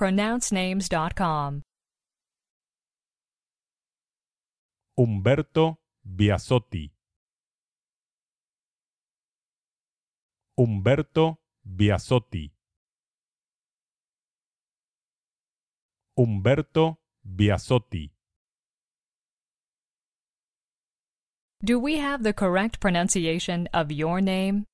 pronouncenames.com. Umberto Biasotti. Umberto Biasotti. Umberto Biasotti. Do we have the correct pronunciation of your name?